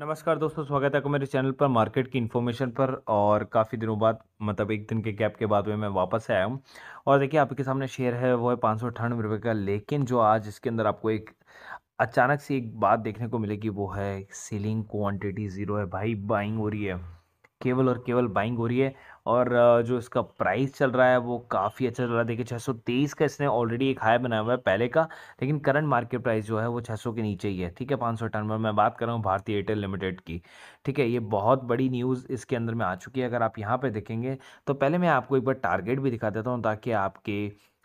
नमस्कार दोस्तों स्वागत है आपको मेरे चैनल पर मार्केट की इन्फॉर्मेशन पर और काफ़ी दिनों बाद मतलब एक दिन के गैप के बाद में मैं वापस आया हूँ और देखिए आपके सामने शेयर है वो है पाँच सौ अठानवे रुपये का लेकिन जो आज इसके अंदर आपको एक अचानक से एक बात देखने को मिलेगी वो है सेलिंग क्वांटिटी ज़ीरो है भाई बाइंग हो रही है केवल और केवल बाइंग हो रही है और जो इसका प्राइस चल रहा है वो काफ़ी अच्छा चल रहा है देखिए छः का इसने ऑलरेडी एक हाई बनाया हुआ है पहले का लेकिन करंट मार्केट प्राइस जो है वो छः के नीचे ही है ठीक है पाँच सौ अठानवे मैं बात कर रहा हूँ भारतीय एयरटेल लिमिटेड की ठीक है ये बहुत बड़ी न्यूज़ इसके अंदर में आ चुकी है अगर आप यहाँ पर देखेंगे तो पहले मैं आपको एक बार टारगेट भी दिखा देता हूँ ताकि आपके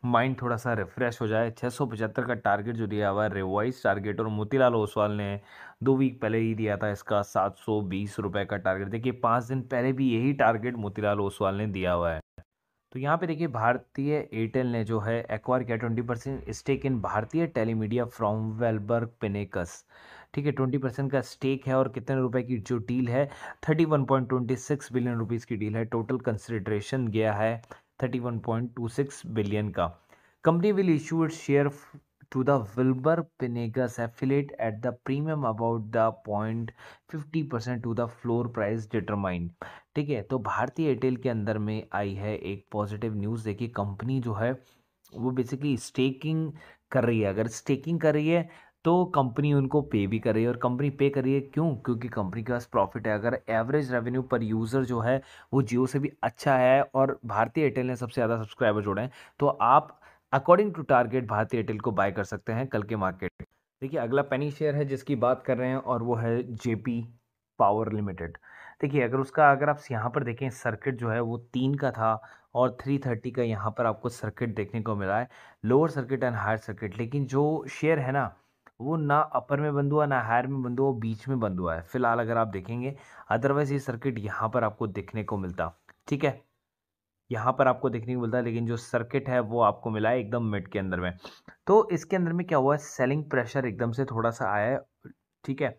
माइंड थोड़ा सा रिफ्रेश हो जाए छः का टारगेट जो दिया हुआ है रिवाइज टारगेट और मोतीलाल ओसवाल ने दो वीक पहले ही दिया था इसका सात सौ का टारगेट देखिए पाँच दिन पहले भी यही टारगेट मोतीलाल ओसवाल ने दिया हुआ है तो यहाँ पे देखिए भारतीय एयरटेल ने जो है एक्वायर किया ट्वेंटी परसेंट स्टेक इन भारतीय टेलीमीडिया फ्रॉम वेलबर्ग पिनेकस ठीक है ट्वेंटी परसेंट का स्टेक है और कितने रुपए की जो डील है thirty one point twenty six billion rupees की डील है टोटल कंसिड्रेशन गया है 31.26 बिलियन का company will issue its share to the विल्बर पिनेगस affiliate at the premium about the point fifty percent to the floor price determined ठीक है तो भारतीय एयरटेल के अंदर में आई है एक पॉजिटिव न्यूज़ देखिए कंपनी जो है वो बेसिकली स्टेकिंग कर रही है अगर स्टेकिंग कर रही है तो कंपनी उनको पे भी कर रही है और कंपनी पे कर रही है क्यों क्योंकि कंपनी के पास प्रॉफिट है अगर एवरेज रेवेन्यू पर यूज़र जो है वो जियो से भी अच्छा है और भारतीय एयरटेल ने सबसे ज़्यादा सब्सक्राइबर जोड़े हैं तो आप अकॉर्डिंग टू टारगेट भारतीय एयरटेल को बाय कर सकते हैं कल के मार्केट देखिए अगला पेनी शेयर है जिसकी बात कर रहे हैं और वो है जे पावर लिमिटेड देखिए अगर उसका अगर आप यहाँ पर देखें सर्किट जो है वो तीन का था और थ्री थर्टी का यहाँ पर आपको सर्किट देखने को मिला है lower circuit and higher circuit लेकिन जो शेयर है ना वो ना अपर में बंद हुआ ना हायर में बंद हुआ बीच में बंद हुआ है फिलहाल अगर आप देखेंगे अदरवाइज़ ये सर्किट यहाँ पर आपको देखने को मिलता ठीक है यहाँ पर आपको देखने को मिलता है लेकिन जो सर्किट है वो आपको मिला है एकदम मिड के अंदर में तो इसके अंदर में क्या हुआ है सेलिंग प्रेशर एकदम से थोड़ा सा आया है ठीक है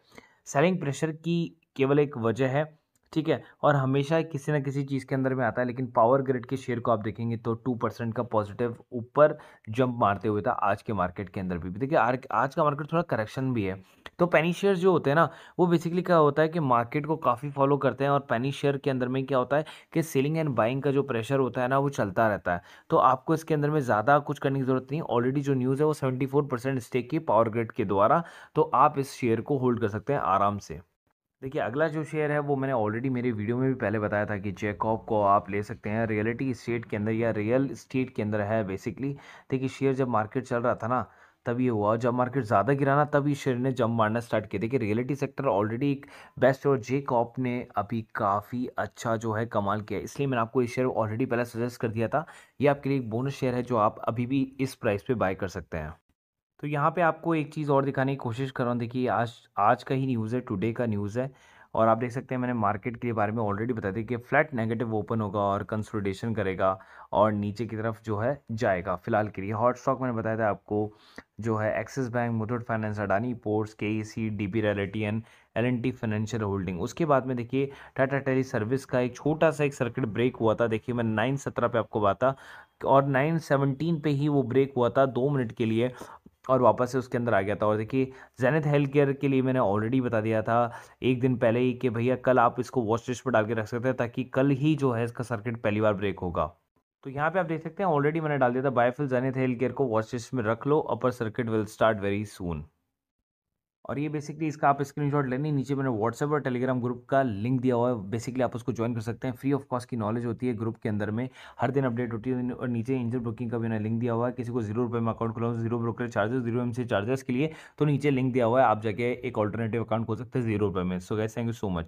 सेलिंग प्रेशर की केवल एक वजह है ठीक है और हमेशा किसी ना किसी चीज़ के अंदर में आता है लेकिन पावर ग्रिड के शेयर को आप देखेंगे तो टू परसेंट का पॉजिटिव ऊपर जंप मारते हुए था आज के मार्केट के अंदर भी देखिए आज का मार्केट थोड़ा करेक्शन भी है तो पैनी शेयर जो होते हैं ना वो बेसिकली क्या होता है कि मार्केट को काफ़ी फॉलो करते हैं और पैनी शेयर के अंदर में क्या होता है कि सेलिंग एंड बाइंग का जो प्रेशर होता है ना वो चलता रहता है तो आपको इसके अंदर में ज़्यादा कुछ करने की ज़रूरत नहीं ऑलरेडी जो न्यूज़ है वो सेवेंटी फोर परसेंट स्टेक की पावर ग्रिड के द्वारा तो आप इस शेयर को होल्ड कर सकते हैं आराम से देखिए अगला जो शेयर है वो मैंने ऑलरेडी मेरे वीडियो में भी पहले बताया था कि जैकॉब को आप ले सकते हैं रियलिटी स्टेट के अंदर या रियल स्टेट के अंदर है बेसिकली देखिए शेयर जब मार्केट चल रहा था ना तब ये हुआ जब मार्केट ज़्यादा गिराना तब ये शेयर ने जंप मारना स्टार्ट किया देखिए रियलिटी सेक्टर ऑलरेडी एक बेस्ट और जे कॉप ने अभी काफ़ी अच्छा जो है कमाल किया इसलिए मैंने आपको ये शेयर ऑलरेडी पहले सजेस्ट कर दिया था ये आपके लिए एक बोनस शेयर है जो आप अभी भी इस प्राइस पे बाय कर सकते हैं तो यहाँ पे आपको एक चीज़ और दिखाने की कोशिश कर रहा हूँ देखिए आज आज का ही न्यूज़ है टुडे का न्यूज़ है और आप देख सकते हैं मैंने मार्केट के बारे में ऑलरेडी बता दिया कि फ्लैट नेगेटिव ओपन होगा और कंसोलिडेशन करेगा और नीचे की तरफ जो है जाएगा फिलहाल के लिए हॉट स्टॉक मैंने बताया था आपको जो है Axis bank Muthoot finance Adani ports के E C D P realty and L N T financial holding उसके बाद में देखिए टाटा टेली सर्विस का एक छोटा सा एक सर्किट ब्रेक हुआ था देखिए मैंने नाइन सत्रह पे आपको बताया और नाइन सेवनटीन पे ही वो ब्रेक हुआ था दो मिनट के लिए और वापस से उसके अंदर आ गया था और देखिए जैनित हेल्थ केयर के लिए मैंने ऑलरेडी बता दिया था एक दिन पहले ही कि भैया कल आप इसको वॉच लिस्ट पर डाल के रख सकते हैं ताकि कल ही जो है इसका सर्किट पहली बार ब्रेक होगा तो यहाँ पे आप देख सकते हैं ऑलरेडी मैंने डाल दिया था बायफिल जैनिथ हेल्थ केयर को वॉच लिस्ट में रख लो upper circuit will start very soon और ये बेसिकली इसका आप स्क्रीनशॉट लेने नीचे मैंने व्हाट्सएप और टेलीग्राम ग्रुप का लिंक दिया हुआ है बेसिकली आप उसको ज्वाइन कर सकते हैं फ्री ऑफ कॉस्ट की नॉलेज होती है ग्रुप के अंदर में हर दिन अपडेट होती है और नीचे इंजन ब्रोकिंग का भी मैंने लिंक दिया हुआ है किसी को जीरो रुपये में अकाउंट खुलाऊँ zero broker charges zero M charges के लिए तो नीचे लिंक दिया हुआ है आप जाके एक ऑल्टरनेटिव अकाउंट खोल सकते हैं जीरो रुपये में so guys thank you so much